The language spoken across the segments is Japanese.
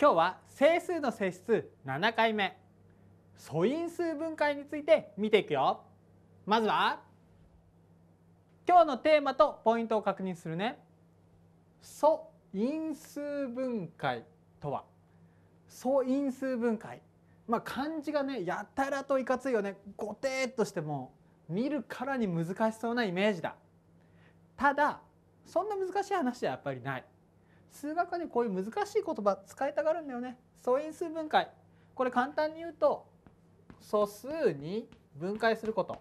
今日は整数の性質7回目素因数分解について見ていくよまずは今日のテーマとポイントを確認するね素因数分解とは素因数分解まあ漢字がねやたらといかついよねごてーっとしても見るからに難しそうなイメージだただそんな難しい話はやっぱりない数学はねこういう難しい言葉使いたがるんだよね。素因数分解これ簡単に言うと素数に分解すること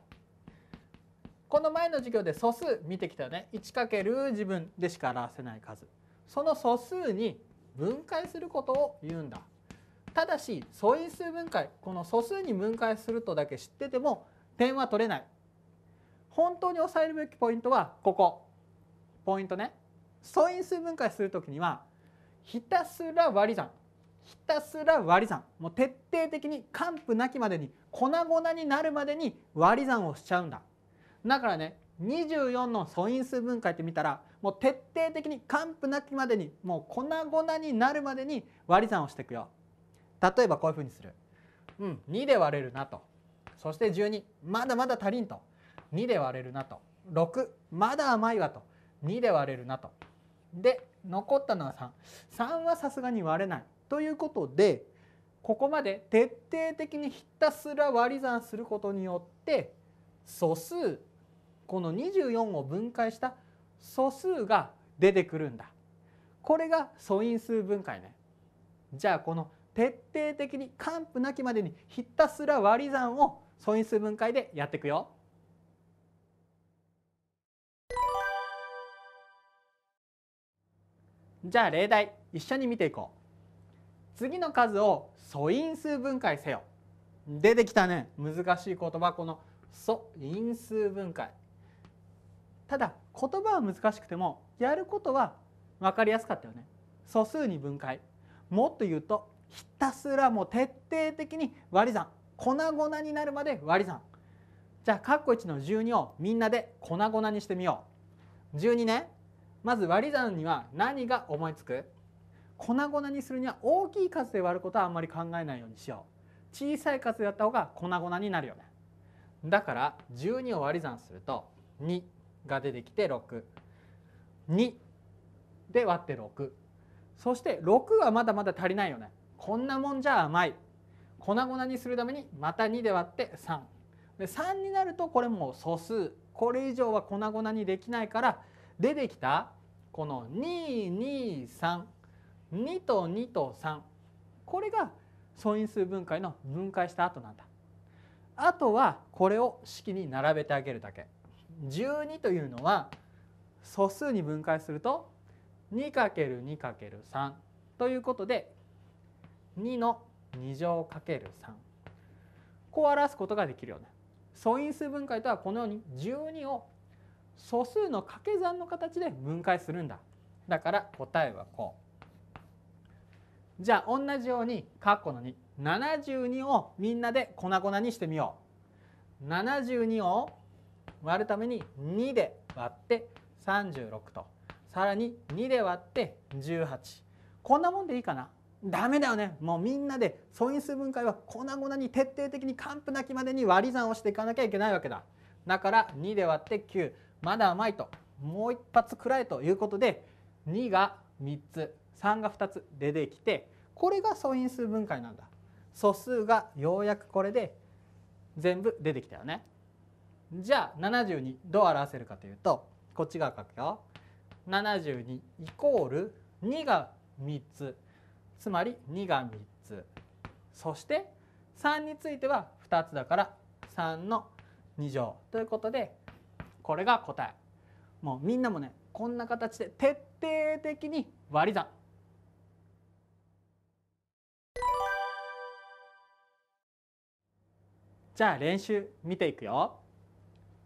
この前の授業で素数見てきたよね 1× 自分でしか表せない数その素数に分解することを言うんだただし素因数分解この素数に分解するとだけ知ってても点は取れない本当に押さえるべきポイントはここポイントね素因数分解する時にはひたすら割り算ひたすら割り算もう徹底的に完膚なきまでに粉々になるまでに割り算をしちゃうんだだからね24の素因数分解って見たらもう徹底的に完膚なきまでにもう粉々になるまでに割り算をしていくよ例えばこういうふうにする、うん、2で割れるなとそして12まだまだ足りんと2で割れるなと6まだ甘いわと2で割れるなとで残ったのは33はさすがに割れないということでここまで徹底的にひたすら割り算することによって素数この24を分解した素数が出てくるんだこれが素因数分解ねじゃあこの徹底的に完膚なきまでにひたすら割り算を素因数分解でやっていくよ。じゃあ例題一緒に見ていこう次の数を素因数分解せよ出てきたね難しい言葉この素因数分解ただ言葉は難しくてもやることは分かりやすかったよね素数に分解もっと言うとひたすらもう徹底的に割り算粉々になるまで割り算じゃあ括弧1の12をみんなで粉々にしてみよう12ねまず割り算には何が思いつく粉々にするには大きい数で割ることはあんまり考えないようにしよう小さい数でやった方が粉々になるよねだから12を割り算すると2が出てきて62で割って6そして6はまだまだ足りないよねこんなもんじゃ甘い粉々にするためにまた2で割って3で3になるとこれも素数これ以上は粉々にできないから出てきたこの223 2と2と3これが素因数分解の分解した後なんだあとはこれを式に並べてあげるだけ12というのは素数に分解すると 2×2×3 ということで2の2乗 ×3 こう表すことができるような素因数分解とはこのように12を素数の掛け算の形で分解するんだだから答えはこうじゃあ同じように括弧の272をみんなで粉々にしてみよう72を割るために2で割って36とさらに2で割って18こんなもんでいいかなダメだよねもうみんなで素因数分解は粉々に徹底的に完膚なきまでに割り算をしていかなきゃいけないわけだだから2で割ってまだ甘いともう一発くらいということで2が3つ3が2つ出てきてこれが素因数分解なんだ素数がようやくこれで全部出てきたよねじゃあ72どう表せるかというとこっち側書くよ72イコール2が3つつまり2が3つそして3については2つだから3の2乗ということでこれが答えもうみんなもねこんな形で徹底的に割り算じゃあ練習見ていくよ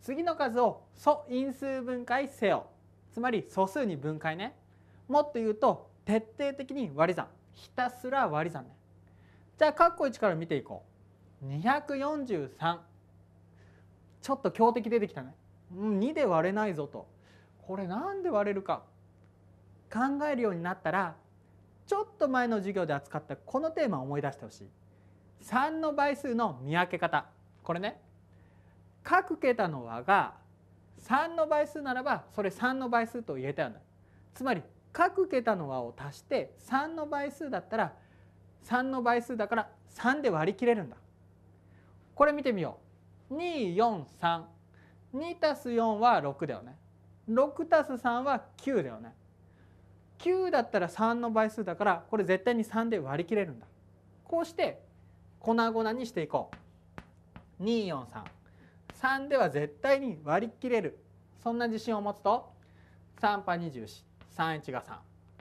次の数を素因数分解せよつまり素数に分解ねもっと言うと徹底的に割り算ひたすら割り算ねじゃあ括弧1から見ていこう243ちょっと強敵出てきたね2で割れないぞとこれなんで割れるか考えるようになったらちょっと前の授業で扱ったこのテーマを思い出してほしい3の倍数の見分け方これね各桁の和が3の倍数ならばそれ3の倍数と言えたようなつまり各桁の和を足して3の倍数だったら3の倍数だから3で割り切れるんだこれ見てみよう243 2たす4は6だよね6たす3は9だよね9だったら3の倍数だからこれ絶対に3で割り切れるんだこうして粉々にしていこう2433では絶対に割り切れるそんな自信を持つと3波2431が3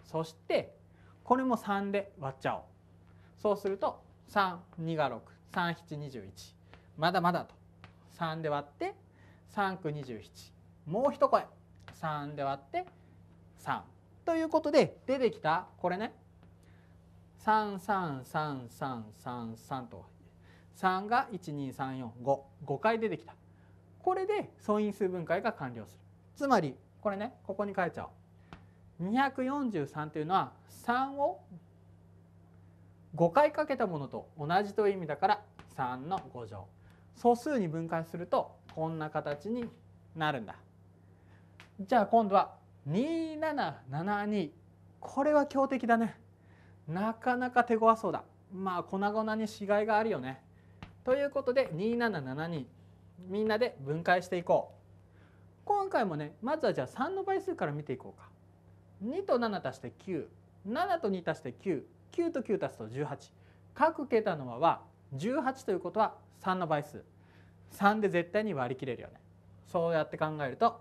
そしてこれも3で割っちゃおうそうすると32が63721まだまだと3で割って3区27もう一声3で割って3ということで出てきたこれね3 3 3 3 3 3と3が12345回出てきたこれで素因数分解が完了するつまりこれねここに書いちゃおう243というのは3を5回かけたものと同じという意味だから3の5乗素数に分解するとこんな形になるんだじゃあ今度は2772これは強敵だねなかなか手強そうだまあ粉々にしがいがあるよねということで2772みんなで分解していこう今回もねまずはじゃあ3の倍数から見ていこうか2と7足して97と2足して99と9足すと18各桁の和は18ということは3の倍数3で絶対に割り切れるよねそうやって考えると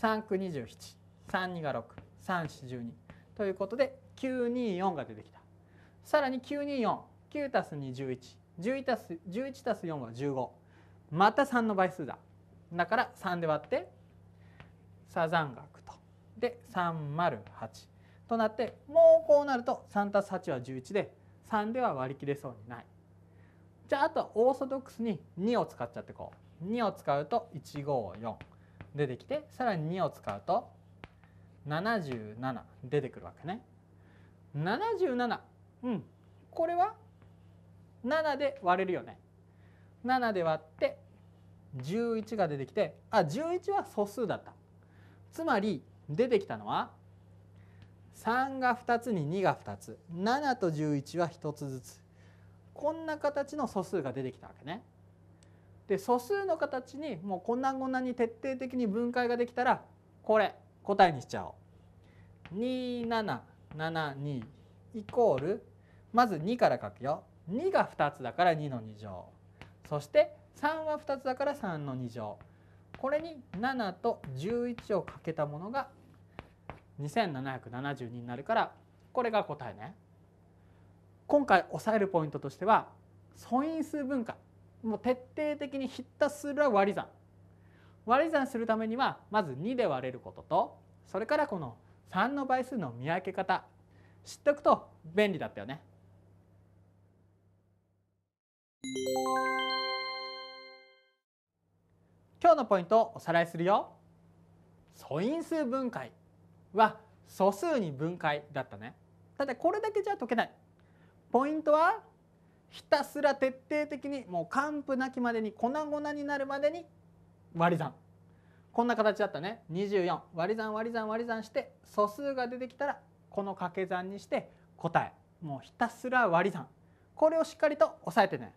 3区273が63412ということで924が出てきたさらに9249たす211 11たす11たす4は15また3の倍数だだから3で割ってサザン額とで308となってもうこうなると3たす8は11で3では割り切れそうにないじゃああとオーソドックスに2を使っちゃってこう2を使うと154出てきてさらに2を使うと77出てくるわけね。77うんこれは7で割れるよね。7で割って11が出てきてあ11は素数だった。つまり出てきたのは3が2つに2が2つ7と11は1つずつこんな形の素数が出てきたわけね。で素数の形にもうこんなこんなに徹底的に分解ができたらこれ答えにしちゃおう。2772イコールまず2から書くよ。2が2つだから2の2乗。そして3は2つだから3の2乗。これに7と11をかけたものが2772になるからこれが答えね。今回押さえるポイントとしては素因数分解もう徹底的にひったすは割り算割り算するためにはまず2で割れることとそれからこの3の倍数の見分け方知っておくと便利だったよね。今日のポイントをおさらいするよ。素因数分解は素数に分解だったね。ただこれだけじゃ解けない。ポイントはひたすら徹底的にもう完膚なきまでに粉々になるまでに割り算こんな形だったね24割り算割り算割り算して素数が出てきたらこの掛け算にして答えもうひたすら割り算これをしっかりと押さえてね